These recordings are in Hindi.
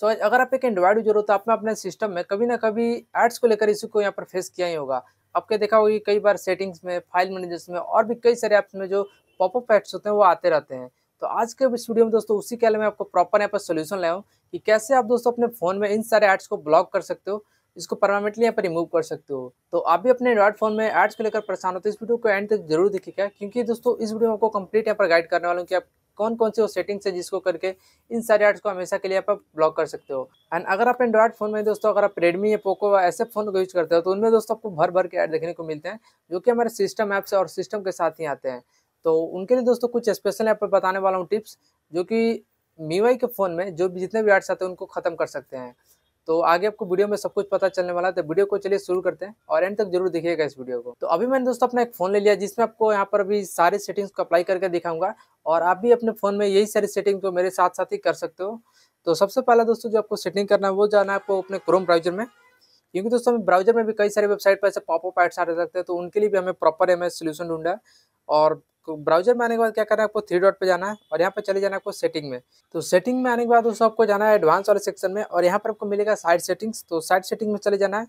सो so, अगर आप एक एंड्रॉयड यूजर हो तो आपने अपने सिस्टम में कभी ना कभी एड्स को लेकर इशू को यहाँ पर फेस किया ही होगा आपके देखा होगा कई बार सेटिंग्स में फाइल मैनेजर्स में और भी कई सारे ऐप्स में जो पॉपअप एड्स होते हैं वो आते रहते हैं तो आज के इस वीडियो में दोस्तों उसी के लिए मैं आपको प्रॉपर यहाँ पर सोल्यूशन लाया हूँ कि कैसे आप दोस्तों अपने फ़ोन में इन सारे एड्स को ब्लॉक कर सकते हो जिसको परमानेंटली यहाँ पर रिमूव कर सकते हो तो आप भी अपने एंड्रॉइड फोन में एड्स को लेकर परेशान हो तो इस वीडियो को एंड तक जरूर देखिएगा क्योंकि दोस्तों इस वीडियो में आपको कंप्लीट यहाँ पर गाइड करने वाला हूँ कि आप कौन कौन से वो सेटिंग्स है जिसको करके इन सारे एड्स को हमेशा के लिए आप ब्लॉक कर सकते हो एंड अगर आप एंड्रॉइड फोन में दोस्तों अगर आप रेडमी या पोको ऐसे फोन को यूज करते हो तो उनमें दोस्तों आपको भर भर के ऐड देखने को मिलते हैं जो कि हमारे सिस्टम ऐप से और सिस्टम के साथ ही आते हैं तो उनके लिए दोस्तों कुछ स्पेशल ऐप पर बताने वाला हूँ टिप्स जो कि मीवाई के फ़ोन में जो भी जितने भी एड्स आते हैं उनको ख़त्म कर सकते हैं तो आगे आपको वीडियो में सब कुछ पता चलने वाला है तो वीडियो को चलिए शुरू करते हैं और एंड तक जरूर देखिएगा इस वीडियो को तो अभी मैंने दोस्तों अपना एक फोन ले लिया जिसमें आपको यहाँ पर अभी सारे सेटिंग्स को अप्लाई करके दिखाऊंगा और आप भी अपने फोन में यही सारी सेटिंग को मेरे साथ साथ ही कर सकते हो तो सबसे पहला दोस्तों जो आपको सेटिंग करना है वो जाना है आपको अपने क्रोम ब्राउजर में क्योंकि दोस्तों ब्राउजर में भी कई सारी वेबसाइट पर ऐसे पॉपअप एड्स आ सकते हैं तो उनके लिए भी हमें प्रॉपर एम एस सोल्यूशन ढूंढा और ब्राउजर में आने के बाद क्या करना है आपको थ्री डॉट पे जाना है और यहाँ पे चले जाना है आपको सेटिंग में तो सेटिंग में आने के बाद उस आपको जाना है एडवांस वाले सेक्शन में और यहाँ पर आपको मिलेगा साइड सेटिंग्स तो साइड सेटिंग में चले जाना है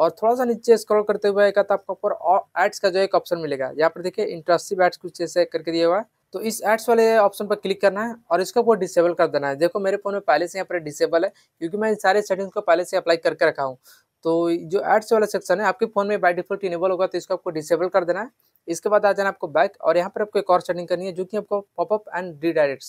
और थोड़ा सा नीचे स्क्रॉल करते हुए एक आपको ऊपर एड्स का जो एक ऑप्शन मिलेगा यहाँ पर देखिए इंटरेस्टिव एड्स कुछ जैसे करके दिया हुआ है तो इस एड्स वाले ऑप्शन पर क्लिक करना है और इसको आपको डिसेबल कर देना है देखो मेरे फ़ोन में पहले से यहाँ पर डिसेबल है क्योंकि मैं इन सारे सेटिंग्स को पहले से अप्लाई करके रखा हूँ तो जो एड्स वाला सेक्शन है आपके फ़ोन में बाई डिफॉल्ट इनेबल होगा तो इसको आपको डिसेबल कर देना है इसके बाद आ जाना आपको बैक और यहाँ पर आपको एक और सेटिंग करनी है जो कि आपको पॉपअप एंड रीडायरेक्ट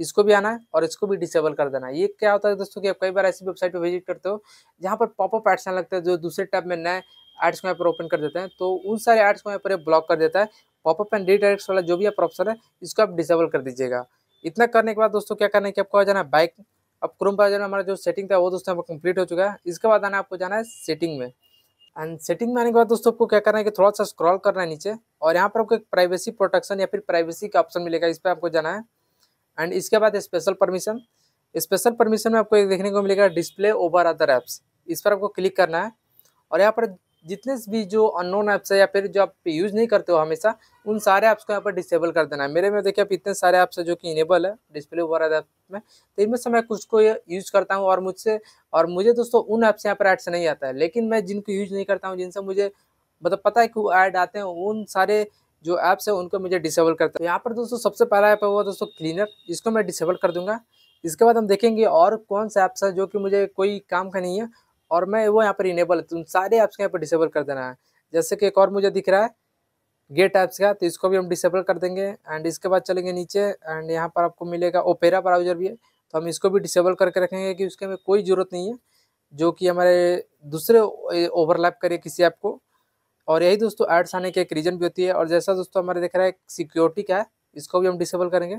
इसको भी आना है और इसको भी डिसेबल कर देना है ये क्या होता है दोस्तों कि आप कई बार ऐसी वेबसाइट पर विजिट करते हो जहाँ पर पॉपअप एड्स आने लगते हैं जो दूसरे टैब में नए एड्स को यहाँ पर ओपन कर देते हैं तो उन सारे एड्स को यहाँ पर ब्लॉक कर देता है पॉपअप एंड रीडायरेक्ट वाला जो भी आप ऑप्शन है इसको आप डिसेबल कर दीजिएगा इतना करने के बाद दोस्तों क्या करना है कि आपको आ जाना है बाइक अब क्रोम आ जाना हमारा जो सेटिंग था वो दोस्तों कंप्लीट हो चुका है इसके बाद आना आपको जाना है सेटिंग में एंड सेटिंग में आने के बाद दोस्तों आपको क्या करना है कि थोड़ा सा स्क्रॉल करना है नीचे और यहाँ पर आपको एक प्राइवेसी प्रोटेक्शन या फिर प्राइवेसी का ऑप्शन मिलेगा इस पर आपको जाना है एंड इसके बाद स्पेशल परमिशन स्पेशल परमिशन में आपको एक देखने को मिलेगा डिस्प्ले ओवर अदर ऐप्स इस पर आपको क्लिक करना है और यहाँ पर जितने भी जो अननोन ऐप्स है या फिर जो आप यूज़ नहीं करते हो हमेशा उन सारे ऐप्स को यहाँ पर डिसेबल कर देना है मेरे में देखिए आप इतने सारे ऐप्स है जो कि इनेबल है डिस्प्ले वगैरह ऐप में तो इनमें से मैं कुछ को यूज़ करता हूँ और मुझसे और मुझे दोस्तों उन ऐप्स यहाँ पर ऐड्स नहीं आता है लेकिन मैं जिनको यूज़ नहीं करता हूँ जिनसे मुझे मतलब पता है कि वो ऐड आते हैं उन सारे जो ऐप्स है उनको मुझे डिसेबल करता है यहाँ पर दोस्तों सबसे पहला ऐप है वो दोस्तों क्लीनर इसको मैं डिसेबल कर दूंगा इसके बाद हम देखेंगे और कौन सा ऐप्स है जो कि मुझे कोई काम का नहीं है और मैं वो यहाँ पर इनेबल तुम सारे ऐप्स को यहाँ पर डिसेबल कर देना है जैसे कि एक और मुझे दिख रहा है गेट ऐप्स का तो इसको भी हम डिसेबल कर देंगे एंड इसके बाद चलेंगे नीचे एंड यहाँ पर आपको मिलेगा ओपेरा ब्राउजर भी है तो हम इसको भी डिसेबल करके रखेंगे कि उसके हमें कोई ज़रूरत नहीं है जो कि हमारे दूसरे ओवरलैप करे किसी ऐप को और यही दोस्तों एड्स आने की एक रीज़न भी होती है और जैसा दोस्तों हमारे देख रहा है सिक्योरिटी का है इसको भी हम डिसेबल करेंगे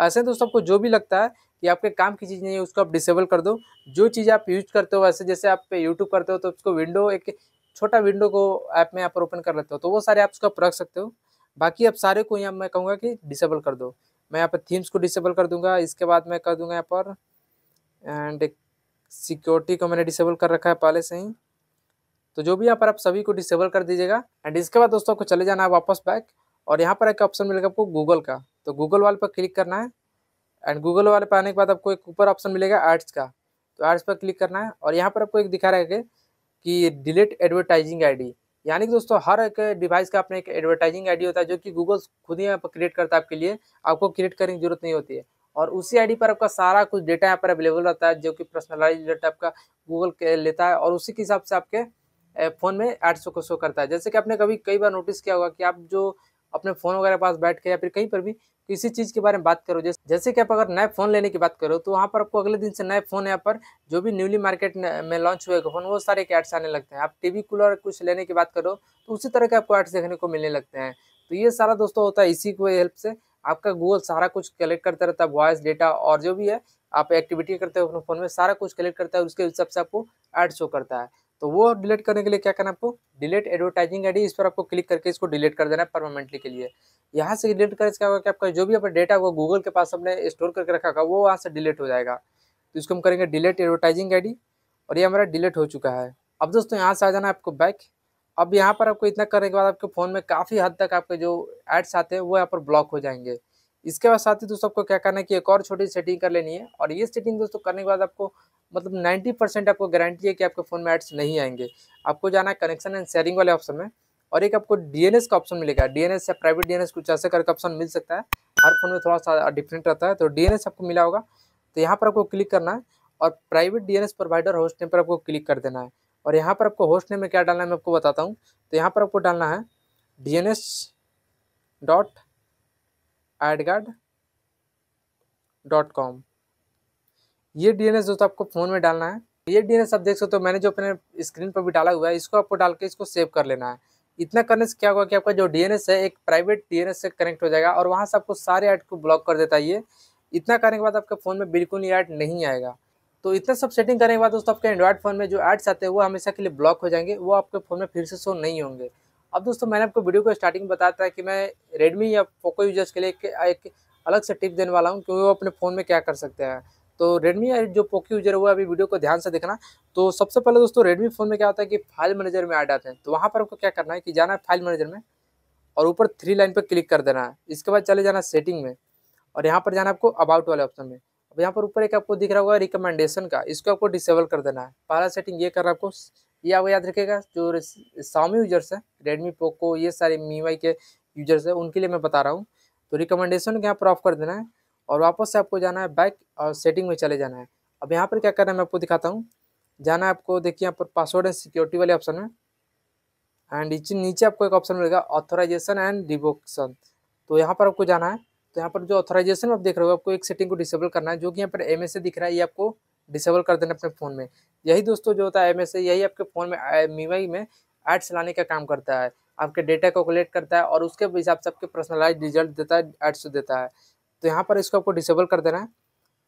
ऐसे दोस्तों आपको जो भी लगता है कि आपके काम की चीज़ नहीं है उसको आप डिसेबल कर दो जो चीज़ आप यूज करते हो वैसे जैसे आप यूट्यूब करते हो तो उसको विंडो एक छोटा विंडो को ऐप में यहाँ पर ओपन कर लेते हो तो वो सारे ऐप्स को आप रख सकते हो बाकी आप सारे को यहाँ मैं कहूँगा कि डिसेबल कर दो मैं यहाँ पर थीम्स को डिसेबल कर दूंगा इसके बाद मैं कर दूंगा यहाँ पर एंड सिक्योरिटी को मैंने डिसेबल कर रखा है पहले से ही तो जो भी यहाँ पर आप सभी को डिसेबल कर दीजिएगा एंड इसके बाद दोस्तों आपको चले जाना है वापस बैक और यहाँ पर एक ऑप्शन मिलेगा आपको गूगल का तो गूगल वाले पर क्लिक करना है एंड गूगल वाले पर आने के बाद आपको एक ऊपर ऑप्शन मिलेगा एड्स का तो एड्स पर क्लिक करना है और यहाँ पर आपको एक दिखा रहेगा कि डिलीट एडवर्टाइजिंग आईडी यानी कि दोस्तों हर एक डिवाइस का अपने एक एडवर्टाइजिंग आईडी होता है जो कि गूगल खुद ही यहाँ पर क्रिएट करता है आपके लिए आपको क्रिएट करने की जरूरत नहीं होती है और उसी आईडी पर आपका सारा कुछ डेटा यहाँ पर अवेलेबल रहता है जो कि पर्सनलाइज डेटा आपका गूगल लेता है और उसी के हिसाब से आपके फ़ोन में एड्स को शो करता है जैसे कि आपने कभी कई बार नोटिस किया होगा कि आप जो अपने फ़ोन वगैरह पास बैठ के या फिर कहीं पर भी किसी चीज़ के बारे में बात करो जैसे कि आप अगर नए फ़ोन लेने की बात करो तो वहाँ पर आपको अगले दिन से नए फ़ोन यहाँ पर जो भी न्यूली मार्केट में लॉन्च हुए फ़ोन वो सारे एड्स आने लगते हैं आप टीवी कूलर कुछ लेने की बात करो तो उसी तरह के आपको एड्स देखने को मिलने लगते हैं तो ये सारा दोस्तों होता है इसी को हेल्प से आपका गूगल सारा कुछ कलेक्ट करता रहता है वॉइस डेटा और जो भी है आप एक्टिविटी करते हो अपने फ़ोन में सारा कुछ कलेक्ट करता है उसके हिसाब से आपको एड शो करता है तो वो डिलीट करने के लिए क्या करना है आपको डिलीट एडवर्टाइजिंग आईडी इस पर आपको क्लिक करके इसको डिलीट कर देना है परमानेंटली के लिए यहाँ से डिलीट करके क्या होगा कि आपका जो भी अपना डेटा होगा गूगल के पास हमने स्टोर करके रखा होगा वो वहाँ से डिलीट हो जाएगा तो इसको हम करेंगे डिलीट एडवर्टाइजिंग आई और ये हमारा डिलीट हो चुका है अब दोस्तों यहाँ से आ जाना है आपको बैक अब यहाँ पर आपको इतना करने के बाद आपके फ़ोन में काफ़ी हद तक आपके जो एड्स आते हैं वो यहाँ पर ब्लॉक हो जाएंगे इसके बाद साथ ही दोस्तों आपको क्या करना है कि एक और छोटी सेटिंग कर लेनी है और ये सेटिंग दोस्तों करने के बाद आपको मतलब 90 परसेंट आपको गारंटी है कि आपके फ़ोन में एड्स नहीं आएंगे आपको जाना है कनेक्शन एंड शेयरिंग वाले ऑप्शन में और एक आपको डीएनएस का ऑप्शन मिलेगा डीएनएस या प्राइवेट डीएनएस कुछ ऐसे करके ऑप्शन मिल सकता है हर फोन में थोड़ा सा डिफरेंट रहता है तो डीएनएस आपको मिला होगा तो यहाँ पर आपको क्लिक करना है और private D provider host name पर आपको क्लिक कर देना है और यहाँ पर आपको होस्ट नेम में क्या डालना है मैं आपको बताता हूँ तो यहाँ पर आपको डालना है डी डॉट डॉट कॉम ये डी एन एस दोस्तों आपको फ़ोन में डालना है ये डी एन एस आप देख सकते हो तो मैंने जो अपने स्क्रीन पर भी डाला हुआ है इसको आपको डाल के इसको सेव कर लेना है इतना करने से क्या होगा कि आपका जो डी एन एस है एक प्राइवेट डी एन एस से कनेक्ट हो जाएगा और वहाँ से आपको सारे ऐड को ब्लॉक कर देता है ये इतना करने के बाद आपके फ़ोन में बिल्कुल ये ऐड नहीं आएगा तो इतना सब सेटिंग करने के बाद दोस्तों आपके एंड्रॉयड फ़ोन में जो ऐड्स आते हैं वो हमेशा के लिए ब्लॉक हो जाएंगे वो आपके फ़ोन में फिर से शो नहीं होंगे अब दोस्तों मैंने आपको वीडियो को स्टार्टिंग में बताया था कि मैं रेडमी या पोको यूजर्स के लिए एक, एक अलग से टिप देने वाला हूँ क्योंकि वो अपने फ़ोन में क्या कर सकते हैं तो रेडमी या जो पोको यूजर हुआ अभी वीडियो को ध्यान से देखना तो सबसे पहले दोस्तों रेडमी फ़ोन में क्या होता है कि फाइल मैनेजर में ऐड आते हैं तो वहाँ पर आपको क्या करना है कि जाना है फाइल मैनेजर में और ऊपर थ्री लाइन पर क्लिक कर देना है इसके बाद चले जाना सेटिंग में और यहाँ पर जाना आपको अबाउट वाले ऑप्शन में अब यहाँ पर ऊपर एक आपको दिख रहा होगा रिकमेंडेशन का इसको आपको डिसेबल कर देना है पहला सेटिंग ये करना आपको ये आपको याद रखेगा जो सामी यूजर्स हैं रेडमी पोको ये सारे मी के यूजर्स हैं उनके लिए मैं बता रहा हूँ तो रिकमेंडेशन के यहाँ पर ऑफ कर देना है और वापस से आपको जाना है बैक और सेटिंग में चले जाना है अब यहाँ पर क्या करना है मैं आपको दिखाता हूँ जाना है आपको देखिए यहाँ पर पासवर्ड एंड सिक्योरिटी वाले ऑप्शन में एंड नीचे आपको एक ऑप्शन मिलेगा ऑथोराइजेशन एंड रिवोक्शन तो यहाँ पर आपको जाना है तो यहाँ पर जो ऑथोराइजेशन आप देख रहे हो आपको एक सेटिंग को डिसेबल करना है जो कि यहाँ पर एम दिख रहा है ये आपको डिसेबल कर देना अपने फ़ोन में यही दोस्तों जो होता है एम यही आपके फ़ोन में मीवाई में एड्स लाने का काम करता है आपके डेटा को कलेक्ट करता है और उसके हिसाब से आपके पर्सनलाइज रिजल्ट देता है एड्स देता है तो यहाँ पर इसको आपको डिसेबल कर देना है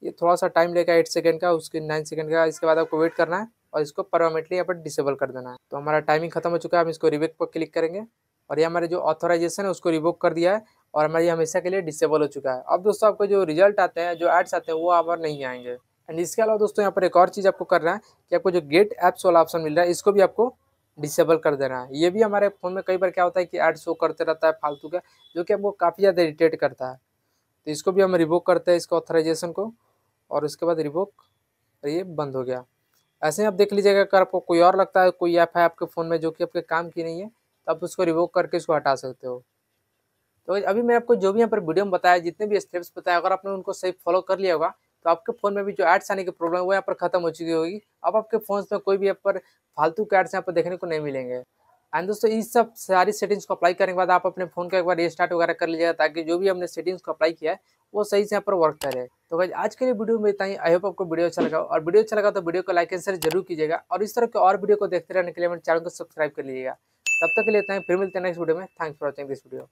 ये थोड़ा सा टाइम लेगा एट सेकेंड का उसके नाइन सेकेंड का इसके बाद आपको वेट करना है और इसको परमानेंटली यहाँ पर डिसेबल कर देना है तो हमारा टाइमिंग खत्म हो चुका है हम इसको रिवेक पर क्लिक करेंगे और ये हमारे जो ऑथोराइजेशन है उसको रिवोक कर दिया है और हमारे हमेशा के लिए डिसेबल हो चुका है अब दोस्तों आपको जो रिजल्ट आते हैं जो एड्स आते हैं वो आप नहीं आएंगे एंड इसके अलावा दोस्तों यहाँ पर एक और चीज़ आपको करना है कि आपको जो गेट ऐप्स वाला ऑप्शन मिल रहा है इसको भी आपको डिसेबल कर देना है ये भी हमारे फ़ोन में कई बार क्या होता है कि ऐड शो करते रहता है फालतू का जो कि आपको काफ़ी ज़्यादा इरीटेट करता है तो इसको भी हम रिवोक करते हैं इसको ऑथराइजेशन को और उसके बाद रिवोक ये बंद हो गया ऐसे ही आप देख लीजिएगा अगर आपको कोई और लगता है कोई ऐप है आपके फ़ोन में जो कि आपके काम की नहीं है तो आप उसको रिवोक करके इसको हटा सकते हो तो अभी मैं आपको जो भी यहाँ पर वीडियो में बताया जितने भी स्टेप्स बताया अगर आपने उनको सही फॉलो कर लिया होगा तो आपके फ़ोन में भी जो एड्स आने की प्रॉब्लम है वो यहाँ पर खत्म हो चुकी होगी अब आपके फ़ोन में कोई भी यहाँ पर फालतू के एड्स यहाँ पर देखने को नहीं मिलेंगे एंड दोस्तों इस सब सारी सेटिंग्स को अप्लाई करने के बाद आप अपने फ़ोन का एक बार रिस्टार्ट वगैरह कर लीजिएगा ताकि जो भी हमने सेटिंग्स को अप्लाई किया है वो सही से यहाँ पर वर्क करे तो भाई आज के लिए वीडियो में इतना ही आई होप आपको वीडियो अच्छा लगा और वीडियो अच्छा लगा तो वीडियो को लाइक एंड शेयर जरूर कीजिएगा और इस तरह के और वीडियो को देखते रहने के लिए मेरे चैनल को सब्सक्राइब कर लीजिएगा तब तक के लिए इतना ही फिर मिलते हैं नेक्स्ट वीडियो में thanks for watching this video